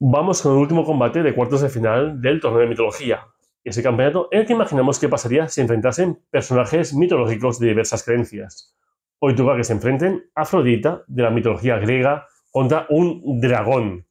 vamos con el último combate de cuartos de final del torneo de mitología. Ese campeonato en el que imaginamos qué pasaría si enfrentasen personajes mitológicos de diversas creencias. Hoy toca que se enfrenten Afrodita de la mitología griega contra un dragón.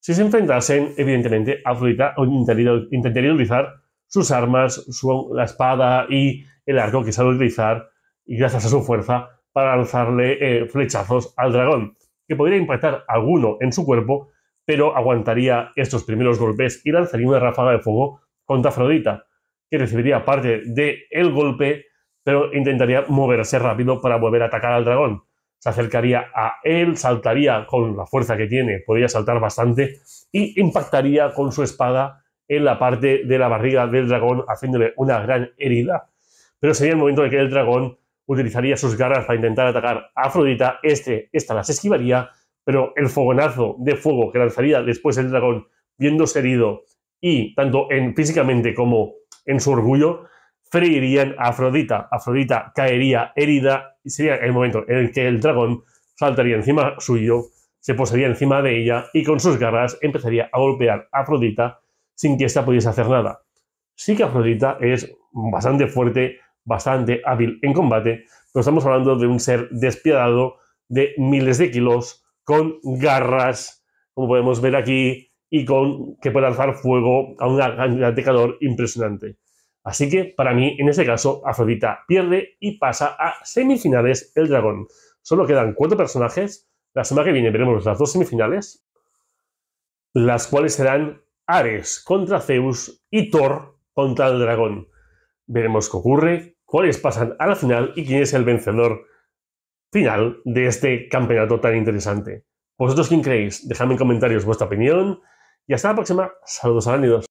Si se enfrentasen, evidentemente, Afrodita intentaría utilizar sus armas, su, la espada y el arco que sabe utilizar, y gracias a su fuerza, para lanzarle eh, flechazos al dragón, que podría impactar alguno en su cuerpo, pero aguantaría estos primeros golpes y lanzaría una ráfaga de fuego contra Afrodita, que recibiría parte del el golpe, pero intentaría moverse rápido para volver a atacar al dragón. Se acercaría a él, saltaría con la fuerza que tiene, podría saltar bastante, y impactaría con su espada en la parte de la barriga del dragón, haciéndole una gran herida. Pero sería el momento en que el dragón utilizaría sus garras para intentar atacar a Afrodita, este, esta las esquivaría pero el fogonazo de fuego que lanzaría después el dragón, viéndose herido, y tanto en, físicamente como en su orgullo, freirían a Afrodita. Afrodita caería herida y sería el momento en el que el dragón saltaría encima suyo, se posaría encima de ella y con sus garras empezaría a golpear a Afrodita sin que ésta pudiese hacer nada. Sí que Afrodita es bastante fuerte, bastante hábil en combate, pero estamos hablando de un ser despiadado de miles de kilos, con garras, como podemos ver aquí, y con que puede lanzar fuego a una cantidad de calor impresionante. Así que para mí, en ese caso, Afrodita pierde y pasa a semifinales el dragón. Solo quedan cuatro personajes. La semana que viene veremos las dos semifinales, las cuales serán Ares contra Zeus y Thor contra el dragón. Veremos qué ocurre, cuáles pasan a la final y quién es el vencedor final de este campeonato tan interesante. ¿Vosotros quién creéis? Dejadme en comentarios vuestra opinión y hasta la próxima. Saludos a